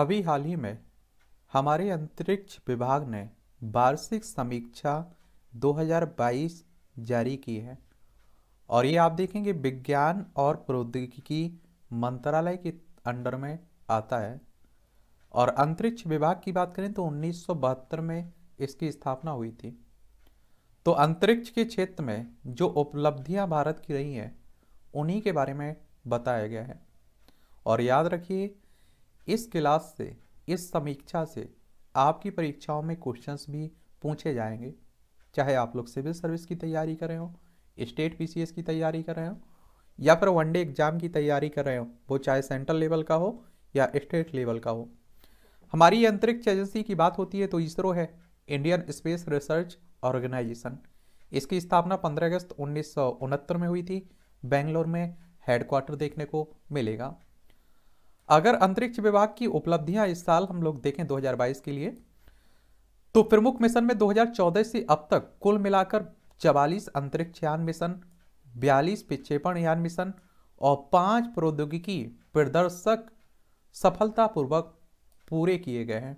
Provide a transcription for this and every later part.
अभी हाल ही में हमारे अंतरिक्ष विभाग ने वार्षिक समीक्षा 2022 जारी की है और ये आप देखेंगे विज्ञान और प्रौद्योगिकी मंत्रालय के अंडर में आता है और अंतरिक्ष विभाग की बात करें तो उन्नीस में इसकी स्थापना हुई थी तो अंतरिक्ष के क्षेत्र में जो उपलब्धियां भारत की रही हैं उन्हीं के बारे में बताया गया है और याद रखिए इस क्लास से इस समीक्षा से आपकी परीक्षाओं में क्वेश्चंस भी पूछे जाएंगे चाहे आप लोग सिविल सर्विस की तैयारी कर रहे हो स्टेट पीसीएस की तैयारी कर रहे हो या फिर वनडे एग्ज़ाम की तैयारी कर रहे हो वो चाहे सेंट्रल लेवल का हो या स्टेट लेवल का हो हमारी अंतरिक्ष एजेंसी की बात होती है तो इसरो है इंडियन स्पेस रिसर्च ऑर्गेनाइजेशन इसकी स्थापना 15 अगस्त उन्नीस में हुई थी बेंगलोर में हेडक्वार्टर देखने को मिलेगा अगर अंतरिक्ष विभाग की उपलब्धियां इस साल हम लोग देखें 2022 के लिए तो प्रमुख मिशन में 2014 से अब तक कुल मिलाकर चवालीस अंतरिक्ष यान मिशन बयालीस प्रक्षेपण यान मिशन और पांच प्रौद्योगिकी प्रदर्शक सफलतापूर्वक पूरे किए गए हैं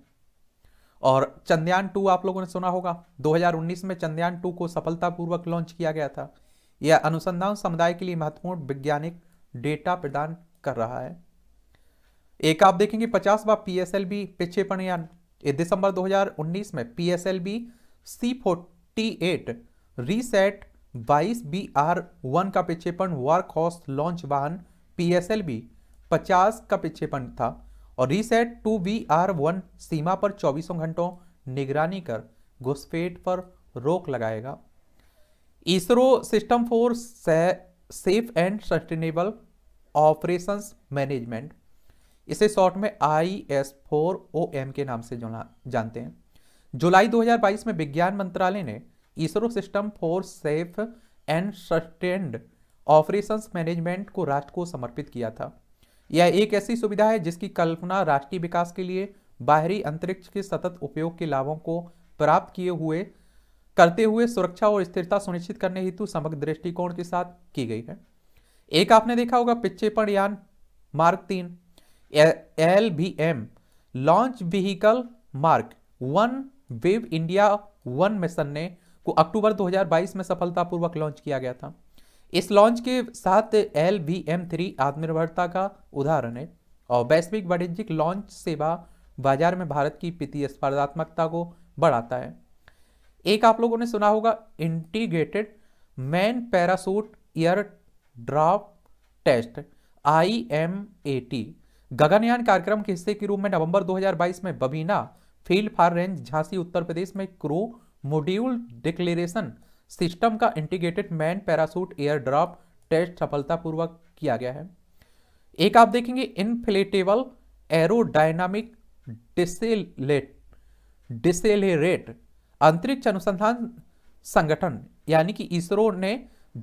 और चंद्रयान टू आप लोगों ने सुना होगा 2019 में चंद्रयान टू को सफलतापूर्वक लॉन्च किया गया था यह अनुसंधान समुदाय के लिए महत्वपूर्ण वैज्ञानिक डेटा प्रदान कर रहा है एक आप देखेंगे पचासवा पी एस एल बी पिछेपण यान दिसंबर 2019 में P S L V C forty eight RISAT बाईस बी आर वन का वर्क वर्कहॉर्स लॉन्च वाहन पी एस एल बी पचास का पिछेपन था और RISAT two B R one सीमा पर चौबीसों घंटों निगरानी कर घुसपेट पर रोक लगाएगा ISRO system for safe and sustainable operations management इसे शॉर्ट में I S four O M के नाम से जानते हैं जुलाई 2022 में विज्ञान मंत्रालय ने ISRO system for safe and sustained operations management को राष्ट्र को समर्पित किया था यह एक ऐसी सुविधा है जिसकी कल्पना राष्ट्रीय विकास के लिए बाहरी अंतरिक्ष के सतत उपयोग के लाभों को प्राप्त किए हुए करते हुए सुरक्षा और स्थिरता सुनिश्चित करने हेतु समग्र दृष्टिकोण के साथ की गई है एक आपने देखा होगा पिछेपण यान मार्ग तीन L V M launch vehicle mark one web India one mission ने को अक्टूबर 2022 में सफलतापूर्वक लॉन्च किया गया था इस लॉन्च के साथ एल वी एम थ्री आत्मनिर्भरता का उदाहरण है और वैश्विक वाणिज्यिक लॉन्च सेवा बाजार में भारत की प्रतिस्पर्धात्मकता को बढ़ाता है एक आप लोगों ने सुना होगा integrated main parachute air drop test I M A T Gaganyaan कार्यक्रम के हिस्से के रूप में नवंबर 2022 में Babina field fire range Jhansi Uttar Pradesh में क्रू मॉड्यूल डिक्लेरेशन सिस्टम का integrated main parachute air drop test सफलतापूर्वक किया गया है एक आप देखेंगे इनफ्लेटेबल एरोडायनामिक डिसेलेट डिसेलेरेट अंतरिक्ष अनुसंधान संगठन यानी कि इसरो ने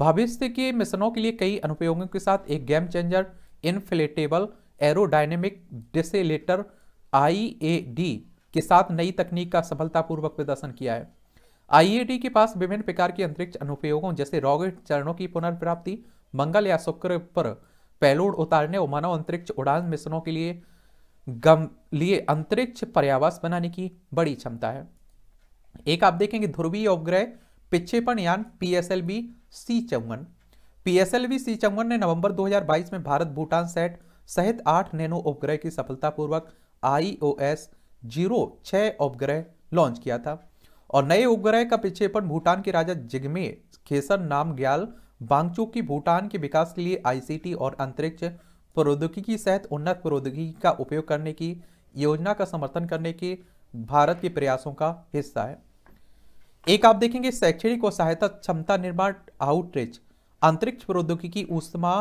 भविष्य के मिशनों के लिए कई अनुपयोगों के साथ एक game changer inflatable aerodynamic decelerator I के साथ नई तकनीक का सफलतापूर्वक प्रदर्शन किया है आईएडी के पास विभिन्न प्रकार के अंतरिक्ष अनुप्रयोगों जैसे रॉकेट चरणों की पुनर्प्राप्ति मंगल या शुक्र पर पैलोड उतारने और मानव अंतरिक्ष उड़ान मिशनों के लिए गम लिए अंतरिक्ष पर्यावास बनाने की बड़ी क्षमता है एक आप देखेंगे ध्रुवीय उपग्रह पिछेपण यान P S L V C चौवन P S L V C चौवन ने नवंबर 2022 में भारत भूटान सेट सहित आठ नैनो उपग्रह की सफलतापूर्वक आई ओ एस जीरो छः उपग्रह लॉन्च किया था और नए उपग्रह का पिछेपन भूटान के राजा जिग्मे खेसर नाम ग्याल बांगचू की भूटान के विकास के लिए आईसीटी और अंतरिक्ष प्रौद्योगिकी सहित उन्नत प्रौद्योगिकी का उपयोग करने की योजना का समर्थन करने के भारत के प्रयासों का हिस्सा है एक आप देखेंगे शैक्षणिक और सहायता क्षमता निर्माण आउटरीच अंतरिक्ष प्रौद्योगिकी उष्मा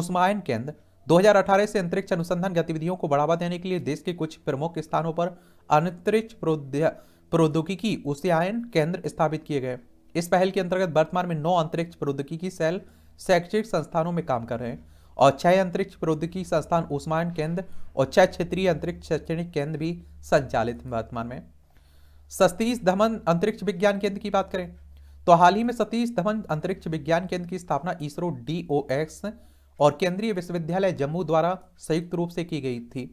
उष्मायन केंद्र 2018 से अंतरिक्ष अनुसंधान गतिविधियों को बढ़ावा देने के लिए देश के कुछ प्रमुख स्थानों पर अंतरिक्ष प्रौद्योगिकी ओसियायन केंद्र स्थापित किए गए इस पहल के अंतर्गत वर्तमान में नौ अंतरिक्ष प्रौद्योगिकी सेल शैक्षिक संस्थानों में काम कर रहे हैं और छह अंतरिक्ष प्रौद्योगिकी संस्थान उस्मान केंद्र और छह क्षेत्रीय अंतरिक्ष शैक्षणिक केंद्र भी संचालित हैं वर्तमान में सतीश धमन अंतरिक्ष विज्ञान केंद्र की बात करें तो हाल ही में सतीश धमन अंतरिक्ष विज्ञान केंद्र की स्थापना इसरो डी ओ और केंद्रीय विश्वविद्यालय जम्मू द्वारा संयुक्त रूप से की गई थी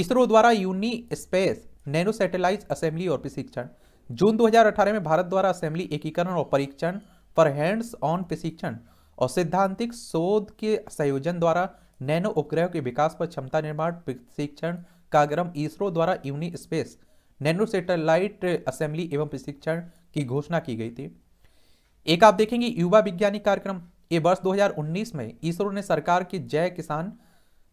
इसरो द्वारा UNISPACE nano satellite assembly और प्रशिक्षण जून 2018 में भारत द्वारा असेंबली एकीकरण और परीक्षण पर हैंड्स ऑन प्रशिक्षण और सिद्धांतिक शोध के संयोजन द्वारा नैनो उपग्रह के विकास पर क्षमता निर्माण प्रशिक्षण कार्यक्रम इसरो द्वारा UNISPACE nano satellite assembly एवं प्रशिक्षण की घोषणा की गई थी एक आप देखेंगे युवा विज्ञानी कार्यक्रम ये वर्ष 2019 में इसरो ने सरकार की जय किसान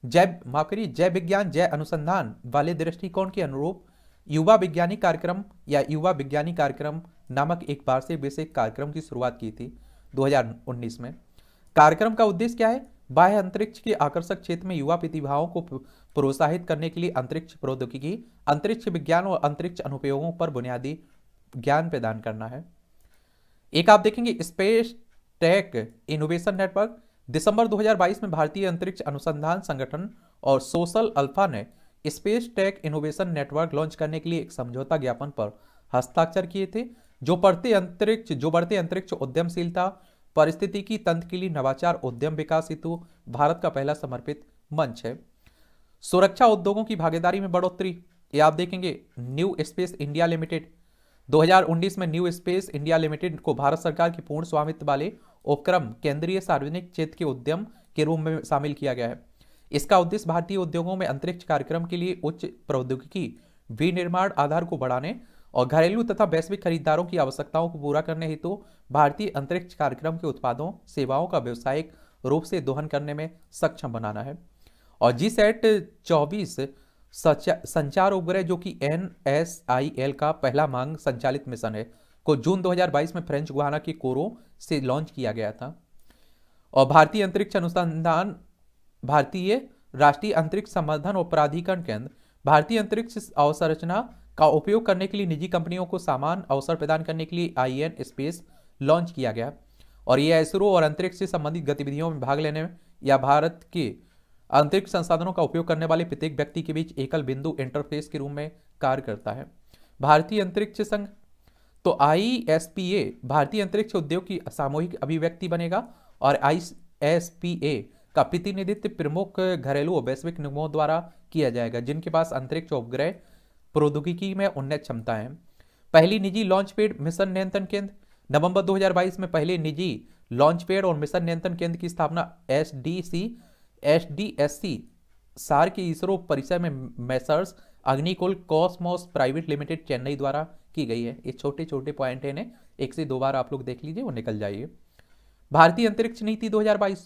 जय माफ करिए जय विज्ञान जय अनुसंधान वाले दृष्टिकोण के अनुरूप युवा विज्ञानी कार्यक्रम या युवा विज्ञानी कार्यक्रम नामक एक वार्षिक बेसिक कार्यक्रम की शुरुआत की थी 2019 में कार्यक्रम का उद्देश्य क्या है बाह्य अंतरिक्ष के आकर्षक क्षेत्र में युवा प्रतिभाओं को प्रोत्साहित करने के लिए अंतरिक्ष प्रौद्योगिकी अंतरिक्ष विज्ञान और अंतरिक्ष अनुपयोगों पर बुनियादी ज्ञान प्रदान करना है एक आप देखेंगे स्पेस टेक इनोवेशन नेटवर्क दिसंबर 2022 में भारतीय अंतरिक्ष अनुसंधान संगठन और सोशल अल्फा ने space tech innovation network launch करने के लिए एक समझौता ज्ञापन पर हस्ताक्षर किए थे जो बढ़ते अंतरिक्ष जो बढ़ते अंतरिक्ष उद्यमशीलता पारिस्थितिकी तंत्र के लिए नवाचार उद्यम विकास हेतु भारत का पहला समर्पित मंच है सुरक्षा उद्योगों की भागीदारी में बढ़ोतरी ये आप देखेंगे न्यू स्पेस इंडिया लिमिटेड 2019 में न्यू स्पेस इंडिया लिमिटेड को भारत सरकार की पूर्ण स्वामित्व वाले उपक्रम केंद्रीय सार्वजनिक क्षेत्र के उद्यम के रूप में शामिल किया गया है इसका उद्देश्य भारतीय उद्योगों में अंतरिक्ष कार्यक्रम के लिए उच्च प्रौद्योगिकी विनिर्माण आधार को बढ़ाने और घरेलू तथा वैश्विक खरीदारों की आवश्यकताओं को पूरा करने हेतु तो भारतीय अंतरिक्ष कार्यक्रम के उत्पादों सेवाओं का व्यवसायिक रूप से दोहन करने में सक्षम बनाना है और जी सेट चौबीस संचार उपग्रह जो कि एन एस आई एल का पहला मांग संचालित मिशन है को जून 2022 में फ्रेंच गुहाना की कोरो से लॉन्च किया गया था और भारतीय अंतरिक्ष अनुसंधान भारतीय राष्ट्रीय अंतरिक्ष संवर्धन और प्राधिकरण केंद्र भारतीय अंतरिक्ष अवसंरचना का उपयोग करने के लिए निजी कंपनियों को सामान अवसर प्रदान करने के लिए आई एन स्पेस लॉन्च किया गया और यह इसरो और अंतरिक्ष से संबंधित गतिविधियों में भाग लेने या भारत के आंतरिक संसाधनों का उपयोग करने वाले प्रत्येक व्यक्ति के बीच एकल बिंदु इंटरफेस के रूप में कार्य करता है भारतीय अंतरिक्ष संघ तो आई भारतीय अंतरिक्ष उद्योग की सामूहिक अभिव्यक्ति बनेगा और आई का प्रतिनिधित्व प्रमुख घरेलू और वैश्विक निगमों द्वारा किया जाएगा जिनके पास अंतरिक्ष उपग्रह प्रौद्योगिकी में उन्नत क्षमता है पहली निजी लॉन्च पेड मिशन नियंत्रण केंद्र नवंबर 2022 में पहले निजी लॉन्च पेड और मिशन नियंत्रण केंद्र की स्थापना S S D S C SHAR के इसरो परिसर में messrs Agnikul cosmos private limited Chennai द्वारा की गई है ये छोटे छोटे पॉइंट हैं एक से दो बार आप लोग देख लीजिए वो निकल जाइए भारतीय अंतरिक्ष नीति 2022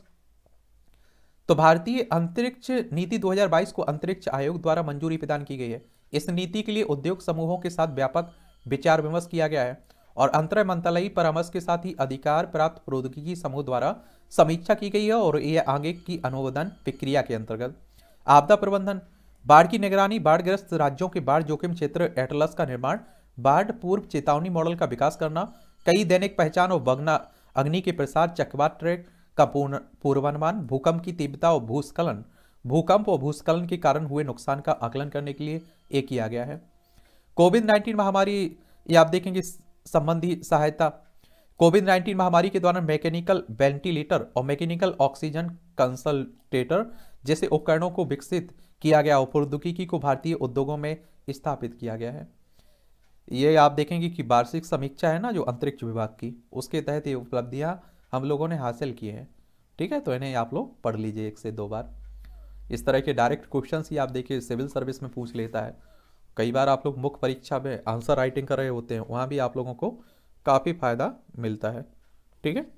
तो भारतीय अंतरिक्ष नीति 2022 को अंतरिक्ष आयोग द्वारा मंजूरी प्रदान की गई है इस नीति के लिए उद्योग समूहों के साथ व्यापक विचार विमर्श किया गया है और अंतर मंत्रालयी परामर्श के साथ ही अधिकार प्राप्त प्रौद्योगिकी समूह द्वारा समीक्षा की गई है और यह आगे की अनुमोदन प्रक्रिया के अंतर्गत आपदा प्रबंधन बाढ़ की निगरानी बाढ़ग्रस्त राज्यों के बाढ़ जोखिम क्षेत्र एटलस का निर्माण बाढ़ पूर्व चेतावनी मॉडल का विकास करना कई दैनिक पहचान और बगना अग्नि के प्रसार चक्रवात ट्रैक का पूर्वानुमान भूकंप की तीव्रता और भूस्खलन भूकंप और भूस्खलन के कारण हुए नुकसान का आकलन करने के लिए एक किया गया है कोविड 19 महामारी ये आप देखेंगे संबंधी सहायता कोविड नाइन्टीन महामारी के दौरान मैकेनिकल वेंटिलेटर और मैकेनिकल ऑक्सीजन कंसल्टेटर जैसे उपकरणों को विकसित किया गया और प्रौद्योगिकी को भारतीय उद्योगों में स्थापित किया गया है ये आप देखेंगे कि वार्षिक समीक्षा है ना जो अंतरिक्ष विभाग की उसके तहत ये उपलब्धियाँ हम लोगों ने हासिल की हैं ठीक है तो इन्हें आप लोग पढ़ लीजिए एक से दो बार इस तरह के डायरेक्ट क्वेश्चन ही आप देखिए सिविल सर्विस में पूछ लेता है कई बार आप लोग मुख्य परीक्षा में आंसर राइटिंग कर रहे होते हैं वहाँ भी आप लोगों को काफ़ी फ़ायदा मिलता है ठीक है